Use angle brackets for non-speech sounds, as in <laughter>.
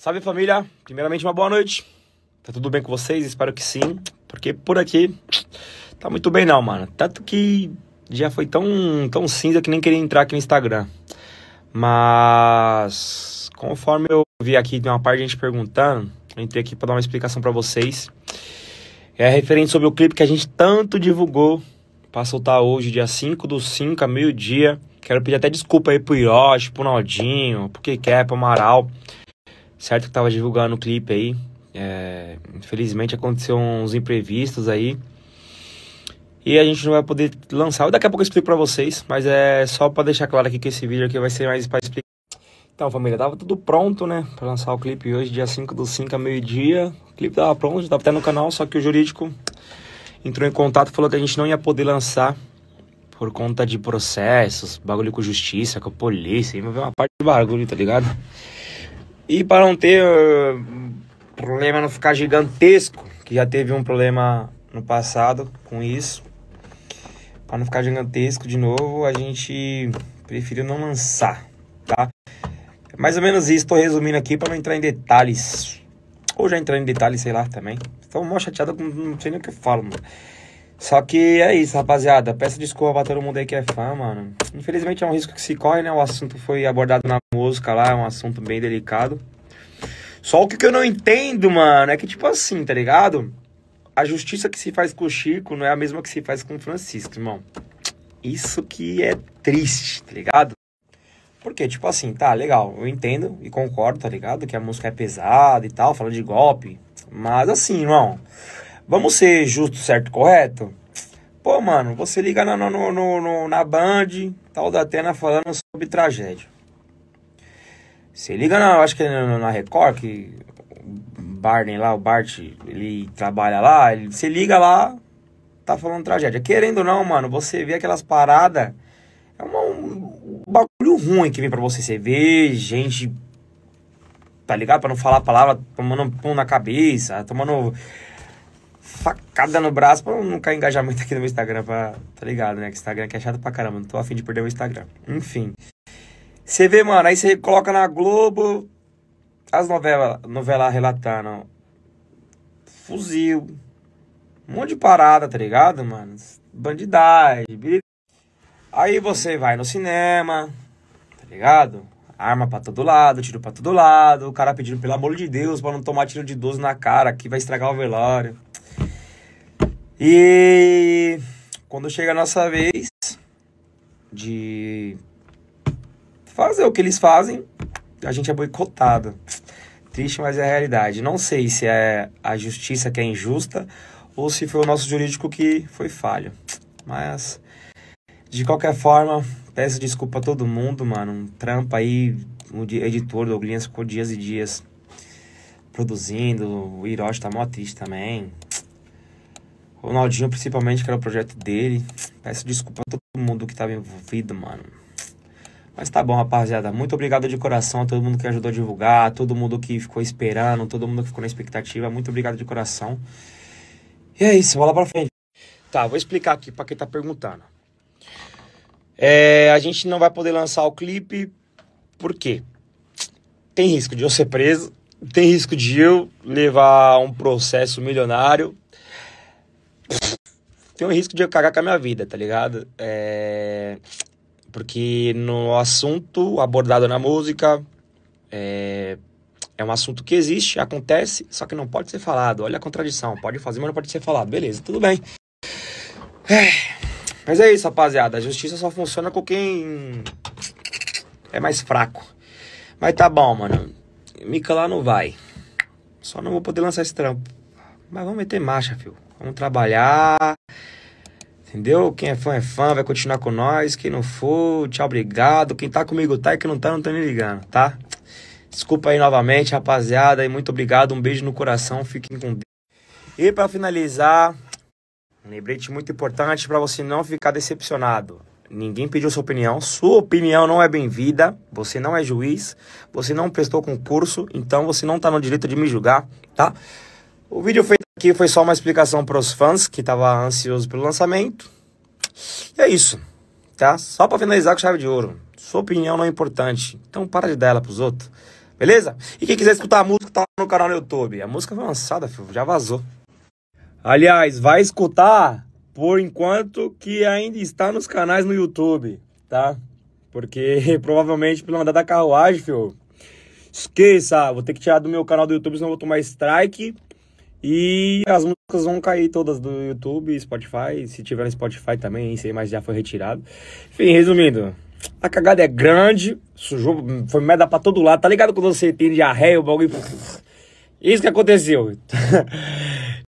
Salve família! Primeiramente, uma boa noite. Tá tudo bem com vocês? Espero que sim, porque por aqui tá muito bem não, mano. Tanto que já foi tão, tão cinza que nem queria entrar aqui no Instagram. Mas conforme eu vi aqui, tem uma parte de gente perguntando, eu entrei aqui para dar uma explicação para vocês. É referente sobre o clipe que a gente tanto divulgou para soltar hoje, dia 5 do 5 a meio-dia. Quero pedir até desculpa aí pro Yoshi, pro Naldinho, pro Kekep, pro Amaral certo que tava divulgando o clipe aí. É, infelizmente aconteceu uns imprevistos aí. E a gente não vai poder lançar. daqui a pouco eu explico pra vocês, mas é só pra deixar claro aqui que esse vídeo aqui vai ser mais pra explicar. Então, família, tava tudo pronto, né? Pra lançar o clipe hoje, dia 5 do 5 a meio-dia. O clipe tava pronto, já tava até no canal, só que o jurídico entrou em contato e falou que a gente não ia poder lançar por conta de processos, bagulho com justiça, com a polícia, uma parte de bagulho, tá ligado? E para não ter uh, problema não ficar gigantesco, que já teve um problema no passado com isso, para não ficar gigantesco de novo, a gente preferiu não lançar, tá? É mais ou menos isso, tô resumindo aqui para não entrar em detalhes. Ou já entrar em detalhes, sei lá, também. Estou mó chateado, não sei nem o que eu falo, mano. Só que é isso, rapaziada. Peço desculpa pra todo mundo aí que é fã, mano. Infelizmente é um risco que se corre, né? O assunto foi abordado na música lá, é um assunto bem delicado. Só o que, eu não entendo, mano, é que, tipo assim, tá ligado? A justiça que se faz com o Chico não é a mesma que se faz com o Francisco, irmão. Isso que é triste, tá ligado? Porque, tipo assim, tá, legal, eu entendo e concordo, tá ligado? Que a música é pesada e tal, fala de golpe. Mas assim, irmão, Vamos ser justo, certo, correto? Pô, mano, você liga na, no, no, no, na Band, tal da Atena falando sobre tragédia. Você liga na, acho que é na, na Record, que o Barney lá, o Bart, ele trabalha lá, você liga lá, tá falando tragédia. Querendo ou não, mano, você vê aquelas paradas, é uma, um, um bagulho ruim que vem pra você. Você vê gente, tá ligado? Pra não falar a palavra, tomando pum na cabeça, tomando facada no braço pra não cair engajamento aqui no meu Instagram, pra, tá ligado, né? Que Instagram aqui é chato pra caramba, não tô afim de perder o Instagram. Enfim. Você vê, mano, aí você coloca na Globo as novelas novela relatando fuzil, um monte de parada, tá ligado, mano? Bandidagem, Aí você vai no cinema, tá ligado? Arma pra todo lado, tiro pra todo lado, o cara pedindo, pelo amor de Deus, pra não tomar tiro de 12 na cara, que vai estragar o velório. E quando chega a nossa vez de fazer o que eles fazem, a gente é boicotado. Triste, mas é a realidade. Não sei se é a justiça que é injusta ou se foi o nosso jurídico que foi falho. Mas, de qualquer forma, peço desculpa a todo mundo, mano. Um trampa aí, o editor do Oglinhas ficou dias e dias produzindo. O Hiroshi tá mó triste também. Ronaldinho, principalmente, que era o projeto dele. Peço desculpa a todo mundo que estava envolvido, mano. Mas tá bom, rapaziada. Muito obrigado de coração a todo mundo que ajudou a divulgar, a todo mundo que ficou esperando, todo mundo que ficou na expectativa. Muito obrigado de coração. E é isso, bola pra frente. Tá, vou explicar aqui pra quem tá perguntando. É, a gente não vai poder lançar o clipe, por quê? Tem risco de eu ser preso, tem risco de eu levar um processo milionário, tem um risco de eu cagar com a minha vida, tá ligado? É... Porque no assunto abordado na música, é... é um assunto que existe, acontece, só que não pode ser falado. Olha a contradição, pode fazer, mas não pode ser falado. Beleza, tudo bem. É... Mas é isso, rapaziada. A justiça só funciona com quem é mais fraco. Mas tá bom, mano. Mica lá não vai. Só não vou poder lançar esse trampo. Mas vamos meter marcha, filho. Vamos trabalhar. Entendeu? Quem é fã é fã, vai continuar com nós. Quem não for, tchau, obrigado. Quem tá comigo tá e quem não tá, não tá nem ligando, tá? Desculpa aí novamente, rapaziada. E muito obrigado. Um beijo no coração. Fiquem com Deus. E para finalizar, um lembrete muito importante para você não ficar decepcionado. Ninguém pediu sua opinião. Sua opinião não é bem-vinda. Você não é juiz. Você não prestou concurso. Então você não está no direito de me julgar, tá? O vídeo foi Aqui foi só uma explicação para os fãs que estava ansioso pelo lançamento. E é isso, tá? Só para finalizar com chave de ouro. Sua opinião não é importante, então para de dar ela os outros. Beleza? E quem quiser escutar a música, tá no canal no YouTube. A música foi lançada, filho, já vazou. Aliás, vai escutar por enquanto que ainda está nos canais no YouTube, tá? Porque <laughs> provavelmente pelo andar da carruagem, filho. Esqueça, vou ter que tirar do meu canal do YouTube, senão eu vou tomar strike. E as músicas vão cair todas do YouTube, Spotify, se tiver no Spotify também, isso aí, mas já foi retirado. Enfim, resumindo, a cagada é grande, sujou, foi merda pra todo lado, tá ligado quando você tem diarreia, o bagulho... Isso que aconteceu. <laughs>